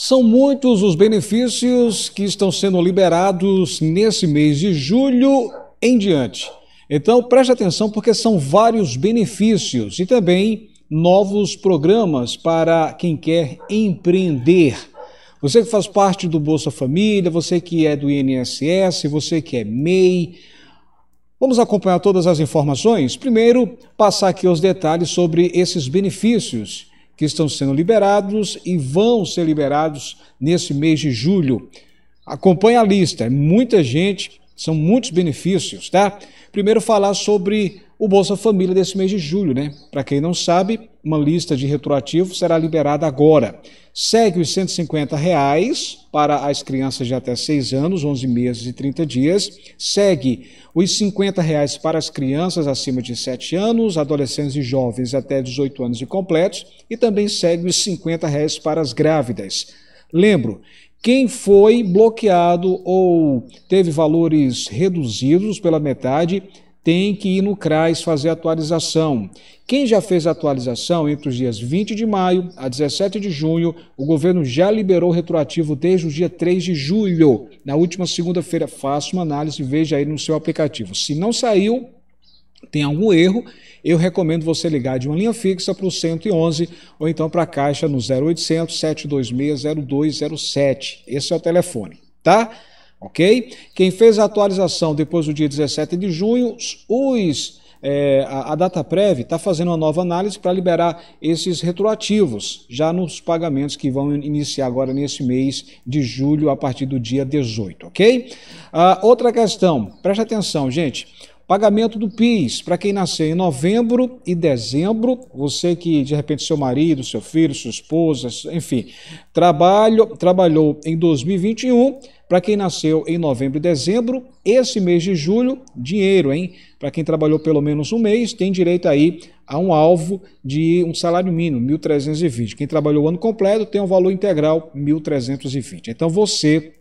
São muitos os benefícios que estão sendo liberados nesse mês de julho em diante. Então preste atenção porque são vários benefícios e também novos programas para quem quer empreender. Você que faz parte do Bolsa Família, você que é do INSS, você que é MEI, Vamos acompanhar todas as informações? Primeiro, passar aqui os detalhes sobre esses benefícios que estão sendo liberados e vão ser liberados nesse mês de julho. Acompanhe a lista, é muita gente, são muitos benefícios, tá? Primeiro falar sobre o Bolsa Família desse mês de julho, né? Para quem não sabe, uma lista de retroativo será liberada agora. Segue os R$ reais para as crianças de até 6 anos, 11 meses e 30 dias. Segue os R$ reais para as crianças acima de 7 anos, adolescentes e jovens até 18 anos e completos. E também segue os R$ reais para as grávidas. Lembro quem foi bloqueado ou teve valores reduzidos pela metade tem que ir no CRAS fazer atualização. Quem já fez atualização entre os dias 20 de maio a 17 de junho, o governo já liberou retroativo desde o dia 3 de julho. Na última segunda-feira, faça uma análise e veja aí no seu aplicativo. Se não saiu, tem algum erro, eu recomendo você ligar de uma linha fixa para o 111 ou então para a Caixa no 0800 726 0207. Esse é o telefone, tá? ok? Quem fez a atualização depois do dia 17 de junho, os, é, a, a prévia, está fazendo uma nova análise para liberar esses retroativos, já nos pagamentos que vão iniciar agora nesse mês de julho, a partir do dia 18, ok? Ah, outra questão, preste atenção, gente. Pagamento do PIS para quem nasceu em novembro e dezembro, você que de repente seu marido, seu filho, sua esposa, enfim, trabalho, trabalhou em 2021, para quem nasceu em novembro e dezembro, esse mês de julho, dinheiro, hein? Para quem trabalhou pelo menos um mês, tem direito aí a um alvo de um salário mínimo, 1.320. Quem trabalhou o ano completo tem um valor integral, 1.320. Então você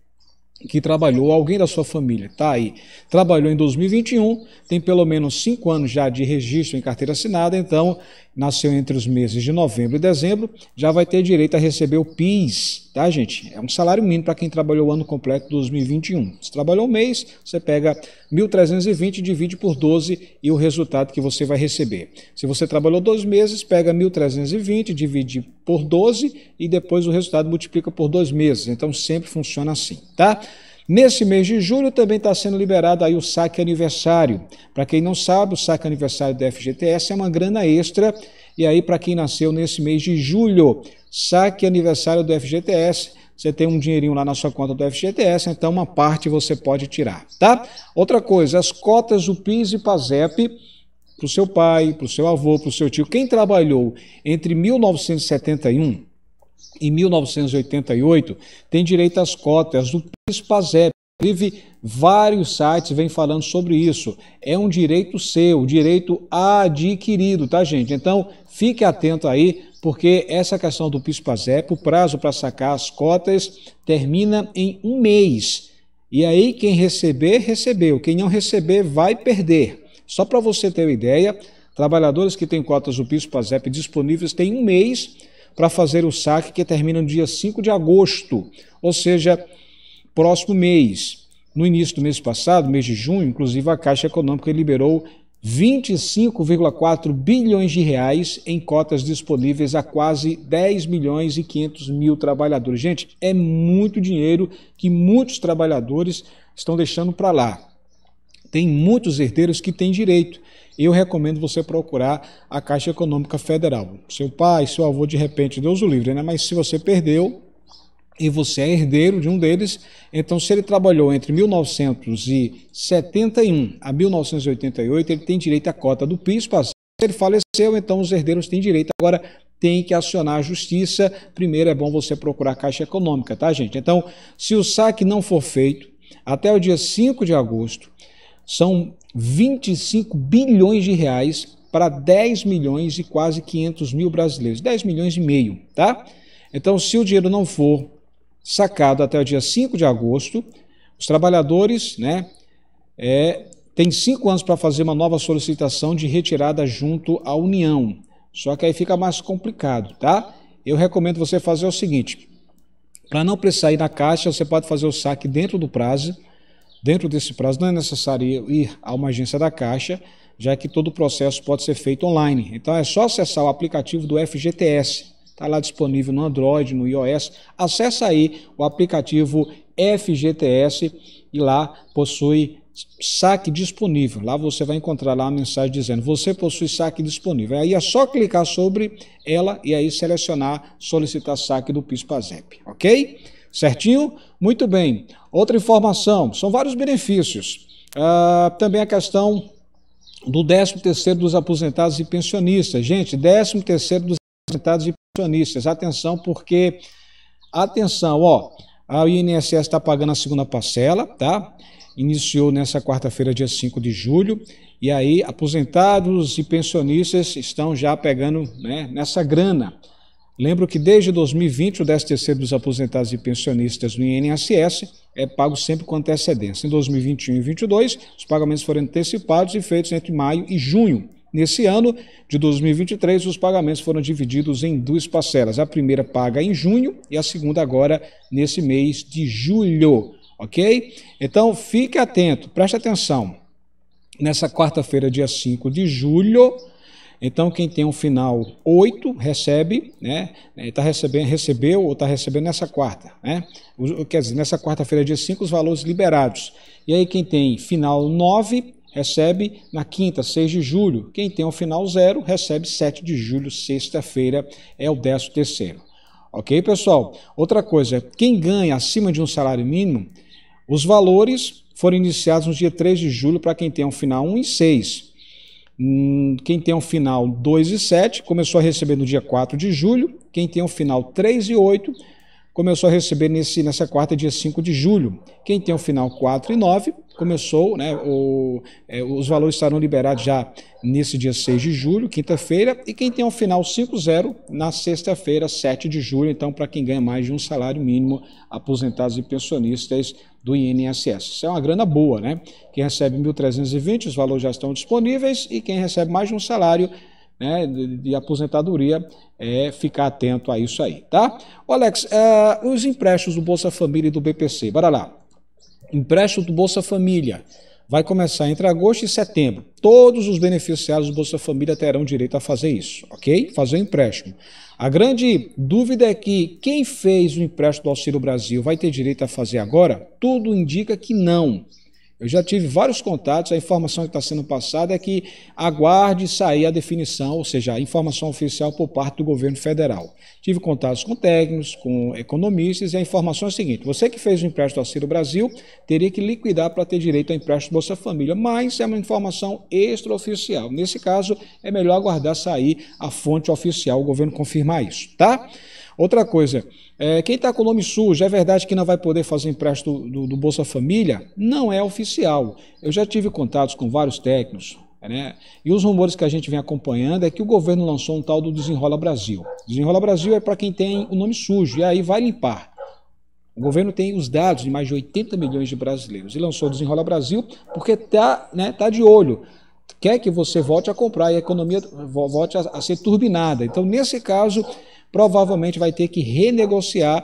que trabalhou, alguém da sua família, tá aí, trabalhou em 2021, tem pelo menos cinco anos já de registro em carteira assinada, então nasceu entre os meses de novembro e dezembro, já vai ter direito a receber o PIS, tá, gente? É um salário mínimo para quem trabalhou o ano completo de 2021. Se trabalhou um mês, você pega 1.320 divide por 12 e o resultado que você vai receber. Se você trabalhou dois meses, pega 1.320, divide por 12 e depois o resultado multiplica por dois meses. Então sempre funciona assim, tá? Nesse mês de julho também está sendo liberado aí o saque aniversário. Para quem não sabe, o saque aniversário do FGTS é uma grana extra. E aí, para quem nasceu nesse mês de julho, saque aniversário do FGTS, você tem um dinheirinho lá na sua conta do FGTS, então uma parte você pode tirar, tá? Outra coisa, as cotas do PIS e PASEP para o seu pai, para o seu avô, para o seu tio, quem trabalhou entre 1971 em 1988, tem direito às cotas do PIS-PASEP. Inclusive, vários sites vêm falando sobre isso. É um direito seu, direito adquirido, tá, gente? Então, fique atento aí, porque essa questão do PIS-PASEP, o prazo para sacar as cotas termina em um mês. E aí, quem receber, recebeu. Quem não receber, vai perder. Só para você ter uma ideia, trabalhadores que têm cotas do PIS-PASEP disponíveis têm um mês para fazer o saque que termina no dia 5 de agosto, ou seja, próximo mês. No início do mês passado, mês de junho, inclusive a Caixa Econômica liberou 25,4 bilhões de reais em cotas disponíveis a quase 10 milhões e 500 mil trabalhadores. Gente, é muito dinheiro que muitos trabalhadores estão deixando para lá. Tem muitos herdeiros que têm direito eu recomendo você procurar a Caixa Econômica Federal. Seu pai, seu avô, de repente, Deus o livre, né? Mas se você perdeu e você é herdeiro de um deles, então se ele trabalhou entre 1971 a 1988, ele tem direito à cota do PIS. Se ele faleceu, então os herdeiros têm direito. Agora, tem que acionar a justiça. Primeiro é bom você procurar a Caixa Econômica, tá, gente? Então, se o saque não for feito até o dia 5 de agosto, são 25 bilhões de reais para 10 milhões e quase 500 mil brasileiros, 10 milhões e meio, tá? Então, se o dinheiro não for sacado até o dia 5 de agosto, os trabalhadores, né, é, têm cinco anos para fazer uma nova solicitação de retirada junto à União. Só que aí fica mais complicado, tá? Eu recomendo você fazer o seguinte: para não precisar ir na caixa, você pode fazer o saque dentro do prazo Dentro desse prazo, não é necessário ir a uma agência da Caixa, já que todo o processo pode ser feito online. Então, é só acessar o aplicativo do FGTS. Está lá disponível no Android, no iOS. Acesse aí o aplicativo FGTS e lá possui saque disponível. Lá você vai encontrar lá a mensagem dizendo: você possui saque disponível. Aí é só clicar sobre ela e aí selecionar solicitar saque do PIS/PASEP, OK? Certinho? Muito bem. Outra informação, são vários benefícios. Uh, também a questão do 13º dos aposentados e pensionistas. Gente, 13º dos aposentados e pensionistas. Atenção, porque... Atenção, ó. A INSS está pagando a segunda parcela, tá? Iniciou nessa quarta-feira, dia 5 de julho. E aí, aposentados e pensionistas estão já pegando né, nessa grana. Lembro que desde 2020 o 13 dos aposentados e pensionistas no INSS é pago sempre com antecedência. Em 2021 e 2022, os pagamentos foram antecipados e feitos entre maio e junho. Nesse ano de 2023, os pagamentos foram divididos em duas parcelas. A primeira paga em junho e a segunda agora nesse mês de julho, ok? Então, fique atento, preste atenção. Nessa quarta-feira, dia 5 de julho, então, quem tem um final 8 recebe, né? Está é, recebendo, recebeu ou está recebendo nessa quarta, né? Quer dizer, nessa quarta-feira, dia 5, os valores liberados. E aí, quem tem final 9 recebe na quinta, 6 de julho. Quem tem o um final 0 recebe 7 de julho, sexta-feira, é o 13 terceiro. Ok, pessoal? Outra coisa, quem ganha acima de um salário mínimo, os valores foram iniciados no dia 3 de julho para quem tem um final 1 e 6. Hum, quem tem um final 2 e 7 começou a receber no dia 4 de julho. Quem tem um final 3 e 8 começou a receber nesse, nessa quarta, dia 5 de julho. Quem tem o final 4 e 9 começou, né, o, é, os valores estarão liberados já nesse dia 6 de julho, quinta-feira, e quem tem o final 5-0 na sexta-feira, 7 de julho. Então, para quem ganha mais de um salário mínimo, aposentados e pensionistas, do INSS. Isso é uma grana boa, né? Quem recebe 1.320, os valores já estão disponíveis, e quem recebe mais de um salário né, de, de aposentadoria, é ficar atento a isso aí, tá? Ô Alex, é, os empréstimos do Bolsa Família e do BPC, bora lá. Empréstimo do Bolsa Família vai começar entre agosto e setembro. Todos os beneficiários do Bolsa Família terão direito a fazer isso, ok? Fazer o um empréstimo. A grande dúvida é que quem fez o empréstimo do Auxílio Brasil vai ter direito a fazer agora? Tudo indica que não. Eu já tive vários contatos, a informação que está sendo passada é que aguarde sair a definição, ou seja, a informação oficial por parte do governo federal. Tive contatos com técnicos, com economistas, e a informação é a seguinte: você que fez o empréstimo Auxílio Brasil teria que liquidar para ter direito ao empréstimo Bolsa Família, mas é uma informação extraoficial. Nesse caso, é melhor aguardar sair a fonte oficial, o governo confirmar isso, tá? Outra coisa, é, quem está com o nome sujo, é verdade que não vai poder fazer empréstimo do, do, Bolsa Família? Não é oficial. Eu já tive contatos com vários técnicos, né? E os rumores que a gente vem acompanhando é que o governo lançou um tal do Desenrola Brasil. Desenrola Brasil é para quem tem o nome sujo, e aí vai limpar. O governo tem os dados de mais de 80 milhões de brasileiros e lançou o Desenrola Brasil porque está né, tá de olho. Quer que você volte a comprar e a economia volte a, a ser turbinada. Então, nesse caso, provavelmente vai ter que renegociar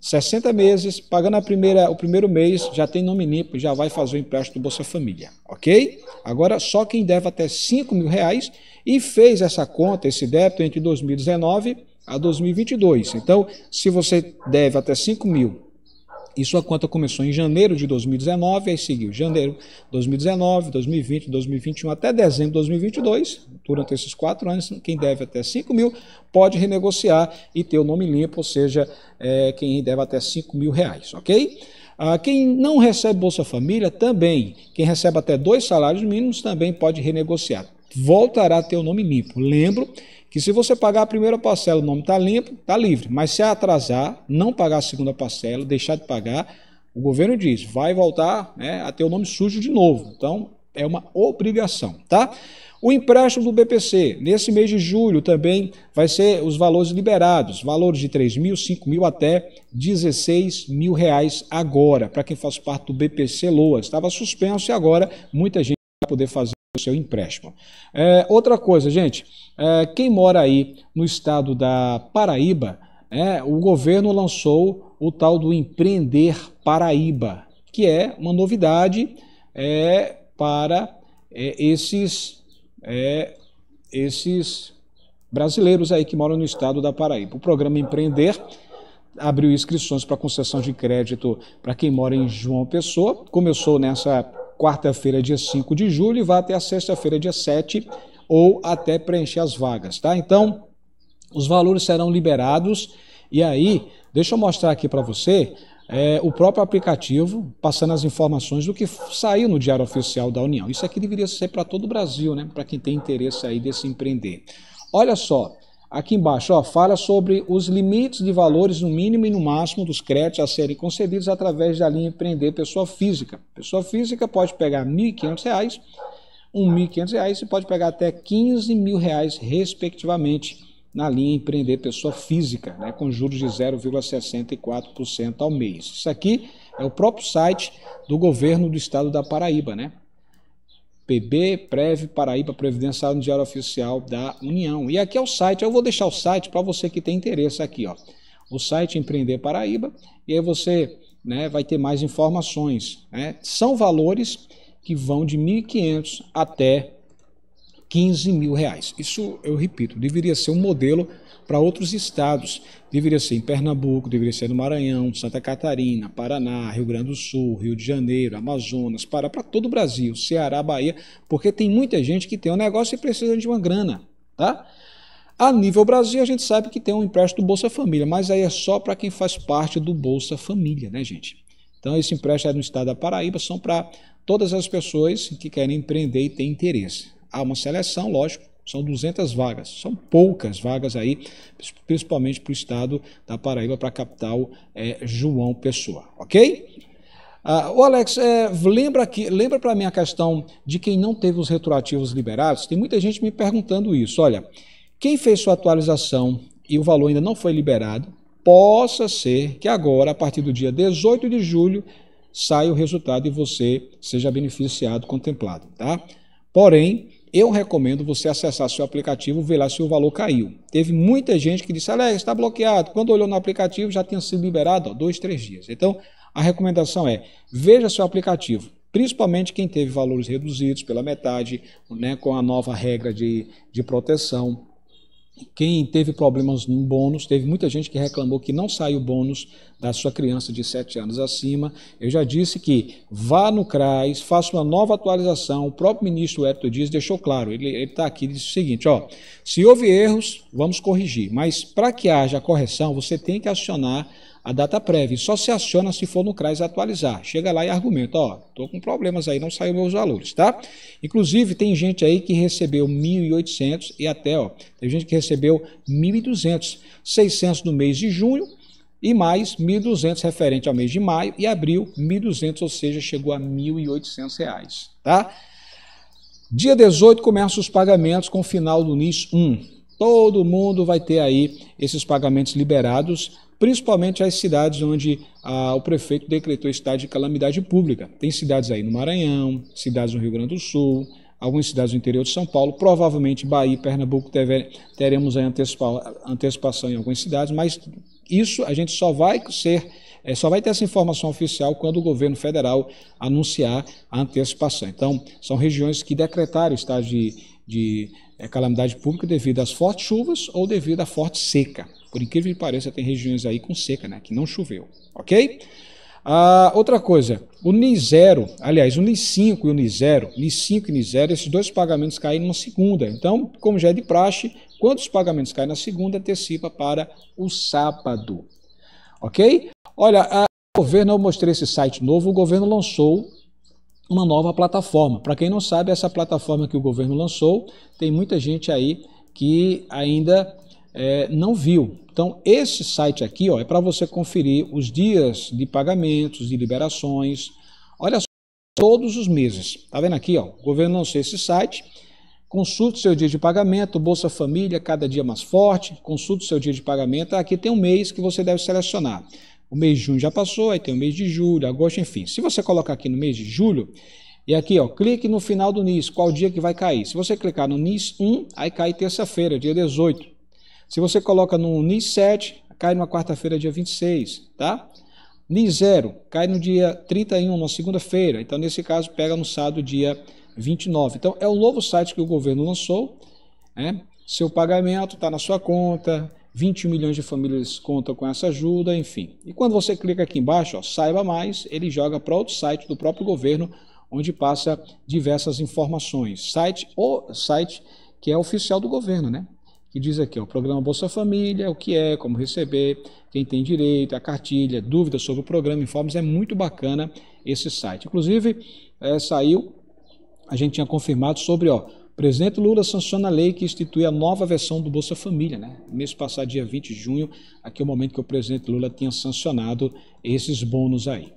60 meses, pagando a primeira, o primeiro mês, já tem nome limpo, já vai fazer o empréstimo do Bolsa Família, ok? Agora, só quem deve até 5 mil reais e fez essa conta, esse débito, entre 2019 a 2022. Então, se você deve até 5 mil isso a conta começou em janeiro de 2019, aí seguiu janeiro 2019, 2020, 2021 até dezembro de 2022. Durante esses quatro anos, quem deve até 5 mil pode renegociar e ter o nome limpo, ou seja, é, quem deve até 5 mil reais, ok? Ah, quem não recebe Bolsa Família também, quem recebe até dois salários mínimos também pode renegociar. Voltará a ter o nome limpo. Lembro que se você pagar a primeira parcela, o nome está limpo, está livre. Mas se atrasar, não pagar a segunda parcela, deixar de pagar, o governo diz, vai voltar né, a ter o nome sujo de novo. Então, é uma obrigação, tá? O empréstimo do BPC, nesse mês de julho também vai ser os valores liberados, valores de 3 mil, 5 mil até 16 mil reais agora, para quem faz parte do BPC Loas. Estava suspenso e agora muita gente vai poder fazer o seu empréstimo. É, outra coisa, gente, é, quem mora aí no estado da Paraíba, é, o governo lançou o tal do Empreender Paraíba, que é uma novidade é, para é, esses, é, esses brasileiros aí que moram no estado da Paraíba. O programa Empreender abriu inscrições para concessão de crédito para quem mora em João Pessoa, começou nessa quarta-feira, dia 5 de julho, e vá até a sexta-feira, dia 7, ou até preencher as vagas, tá? Então, os valores serão liberados. E aí, deixa eu mostrar aqui para você é, o próprio aplicativo, passando as informações do que saiu no Diário Oficial da União. Isso aqui deveria ser para todo o Brasil, né? Para quem tem interesse aí desse empreender. Olha só, Aqui embaixo, ó, fala sobre os limites de valores no mínimo e no máximo dos créditos a serem concedidos através da linha empreender pessoa física. Pessoa física pode pegar R$ 1.500, R$ 1.500 e pode pegar até R$ reais, respectivamente, na linha empreender pessoa física, né, com juros de 0,64% ao mês. Isso aqui é o próprio site do governo do estado da Paraíba, né? PB Preve Paraíba Previdenciário no Diário Oficial da União. E aqui é o site, eu vou deixar o site para você que tem interesse aqui, ó. O site Empreender Paraíba, e aí você né, vai ter mais informações. Né? São valores que vão de 1.500 até 15 mil reais. Isso, eu repito, deveria ser um modelo para outros estados. Deveria ser em Pernambuco, deveria ser no Maranhão, Santa Catarina, Paraná, Rio Grande do Sul, Rio de Janeiro, Amazonas, Pará, para todo o Brasil, Ceará, Bahia, porque tem muita gente que tem um negócio e precisa de uma grana, tá? A nível Brasil, a gente sabe que tem um empréstimo do Bolsa Família, mas aí é só para quem faz parte do Bolsa Família, né, gente? Então, esse empréstimo é no estado da Paraíba, são para todas as pessoas que querem empreender e têm interesse. Há uma seleção, lógico, são 200 vagas, são poucas vagas aí, principalmente para o estado da Paraíba, para a capital é, João Pessoa, ok? Ah, o Alex, é, lembra que lembra para mim a questão de quem não teve os retroativos liberados? Tem muita gente me perguntando isso. Olha, quem fez sua atualização e o valor ainda não foi liberado, possa ser que agora, a partir do dia 18 de julho, saia o resultado e você seja beneficiado, contemplado, tá? Porém, eu recomendo você acessar seu aplicativo, ver lá se o valor caiu. Teve muita gente que disse, Alex, está bloqueado. Quando olhou no aplicativo, já tinha sido liberado, ó, dois, três dias. Então, a recomendação é, veja seu aplicativo, principalmente quem teve valores reduzidos pela metade, né, com a nova regra de, de proteção, quem teve problemas no bônus, teve muita gente que reclamou que não saiu o bônus da sua criança de 7 anos acima. Eu já disse que vá no CRAS, faça uma nova atualização. O próprio ministro Hélio Dias deixou claro, ele está aqui, disse o seguinte: ó, se houve erros, vamos corrigir. Mas para que haja correção, você tem que acionar a data prévia. Só se aciona se for no CRAS atualizar. Chega lá e argumenta, ó, tô com problemas aí, não saiu meus valores, tá? Inclusive, tem gente aí que recebeu 1.800 e até, ó, tem gente que recebeu 1.200, 600 no mês de junho e mais 1.200 referente ao mês de maio e abril, 1.200, ou seja, chegou a 1.800 reais, tá? Dia 18 começa os pagamentos com o final do NIS 1. Todo mundo vai ter aí esses pagamentos liberados principalmente as cidades onde ah, o prefeito decretou estado de calamidade pública. Tem cidades aí no Maranhão, cidades no Rio Grande do Sul, algumas cidades do interior de São Paulo, provavelmente Bahia e Pernambuco teve, teremos aí antecipa, antecipação em algumas cidades, mas isso a gente só vai ser é, só vai ter essa informação oficial quando o governo federal anunciar a antecipação. Então, são regiões que decretaram estado de, de é, calamidade pública devido às fortes chuvas ou devido à forte seca. Por incrível que pareça, tem regiões aí com seca, né? Que não choveu, ok? Ah, outra coisa, o ni 0, aliás, o ni 5 e o ni 0, ni 5 e ni 0, esses dois pagamentos caem numa segunda. Então, como já é de praxe, quando os pagamentos caem na segunda, antecipa para o sábado. Ok? Olha, a, o governo, eu mostrei esse site novo, o governo lançou uma nova plataforma. Para quem não sabe, essa plataforma que o governo lançou, tem muita gente aí que ainda é, não viu. Então, esse site aqui ó, é para você conferir os dias de pagamentos, de liberações. Olha só, todos os meses. Tá vendo aqui? Ó, o governo anuncia esse site. Consulte seu dia de pagamento, Bolsa Família, cada dia mais forte. Consulte seu dia de pagamento. Ah, aqui tem um mês que você deve selecionar. O mês de junho já passou, aí tem o mês de julho, agosto, enfim. Se você colocar aqui no mês de julho, e aqui, ó, clique no final do NIS, qual dia que vai cair. Se você clicar no NIS 1, aí cai terça-feira, dia 18. Se você coloca no NIS 7, cai numa quarta-feira, dia 26, tá? NIS 0, cai no dia 31, na segunda-feira. Então, nesse caso, pega no sábado, dia 29. Então, é o novo site que o governo lançou. Né? Seu pagamento está na sua conta, 20 milhões de famílias contam com essa ajuda, enfim. E quando você clica aqui embaixo, ó, saiba mais, ele joga para outro site do próprio governo, onde passa diversas informações. Site, o site que é oficial do governo, né? que diz aqui, o programa Bolsa Família, o que é, como receber, quem tem direito, a cartilha, dúvidas sobre o programa, informes, é muito bacana esse site. Inclusive, é, saiu, a gente tinha confirmado sobre, ó, presidente Lula sanciona a lei que institui a nova versão do Bolsa Família, né? Mês passado, dia 20 de junho, aqui é o momento que o presidente Lula tinha sancionado esses bônus aí.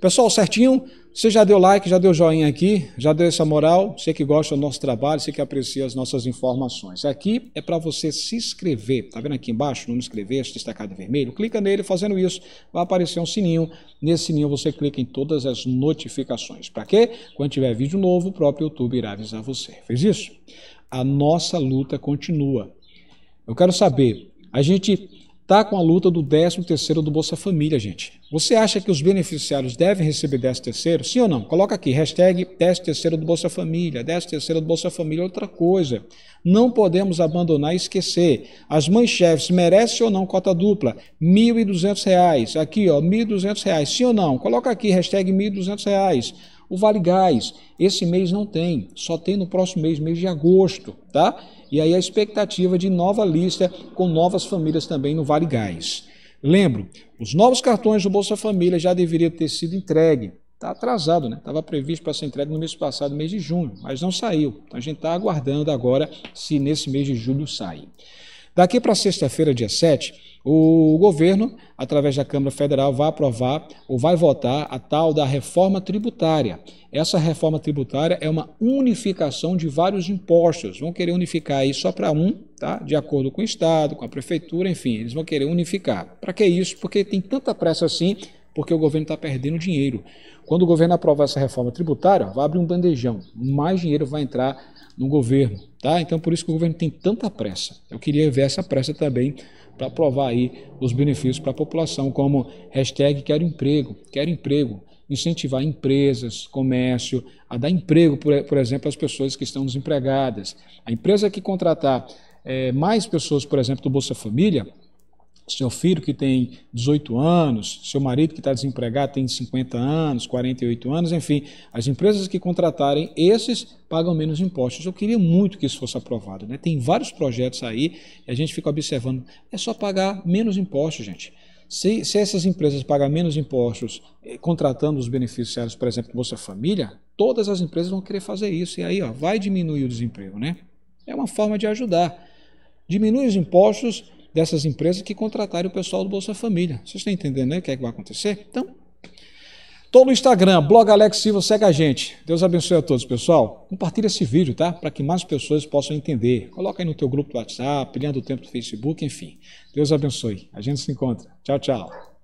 Pessoal, certinho? Você já deu like, já deu joinha aqui, já deu essa moral? Você que gosta do nosso trabalho, você que aprecia as nossas informações. Aqui é para você se inscrever. Tá vendo aqui embaixo, não inscrever-se, destacado em vermelho? Clica nele, fazendo isso, vai aparecer um sininho. Nesse sininho você clica em todas as notificações. Para quê? Quando tiver vídeo novo, o próprio YouTube irá avisar você. Fez isso? A nossa luta continua. Eu quero saber, a gente está com a luta do 13 terceiro do Bolsa Família, gente. Você acha que os beneficiários devem receber 13 terceiro? Sim ou não? Coloca aqui, hashtag 13 terceiro do Bolsa Família, 13 do Bolsa Família, outra coisa. Não podemos abandonar e esquecer. As mães chefes merecem ou não cota dupla? R$ 1.200. Aqui, ó, R$ 1.200. Sim ou não? Coloca aqui, hashtag R$ 1.200. O Vale Gás, esse mês não tem, só tem no próximo mês, mês de agosto, tá? E aí a expectativa de nova lista com novas famílias também no Vale Gás. Lembro, os novos cartões do Bolsa Família já deveriam ter sido entregue. Está atrasado, né? Estava previsto para ser entregue no mês passado, mês de junho, mas não saiu. Então a gente está aguardando agora se nesse mês de julho sai. Daqui para sexta-feira, dia 7, o governo, através da Câmara Federal, vai aprovar ou vai votar a tal da reforma tributária. Essa reforma tributária é uma unificação de vários impostos. Vão querer unificar aí só para um, tá? De acordo com o Estado, com a Prefeitura, enfim, eles vão querer unificar. Para que isso? Porque tem tanta pressa assim porque o governo está perdendo dinheiro. Quando o governo aprovar essa reforma tributária, ó, vai abrir um bandejão, mais dinheiro vai entrar no governo, tá? Então por isso que o governo tem tanta pressa. Eu queria ver essa pressa também para aprovar aí os benefícios para a população, como hashtag quero emprego, quero emprego, incentivar empresas, comércio, a dar emprego, por, por exemplo, às pessoas que estão desempregadas. A empresa que contratar é, mais pessoas, por exemplo, do Bolsa Família, seu filho que tem 18 anos, seu marido que está desempregado tem 50 anos, 48 anos, enfim, as empresas que contratarem esses pagam menos impostos. Eu queria muito que isso fosse aprovado. Né? Tem vários projetos aí e a gente fica observando. É só pagar menos impostos, gente. Se, se essas empresas pagam menos impostos eh, contratando os beneficiários, por exemplo, do Bolsa Família, todas as empresas vão querer fazer isso. E aí ó, vai diminuir o desemprego. Né? É uma forma de ajudar. Diminui os impostos dessas empresas que contratarem o pessoal do Bolsa Família. Vocês estão entendendo né, o que é que vai acontecer? Então, Estou no Instagram, blog Alex Silva, segue a gente. Deus abençoe a todos, pessoal. Compartilha esse vídeo, tá? Para que mais pessoas possam entender. Coloca aí no teu grupo do WhatsApp, linha do tempo do Facebook, enfim. Deus abençoe. A gente se encontra. Tchau, tchau.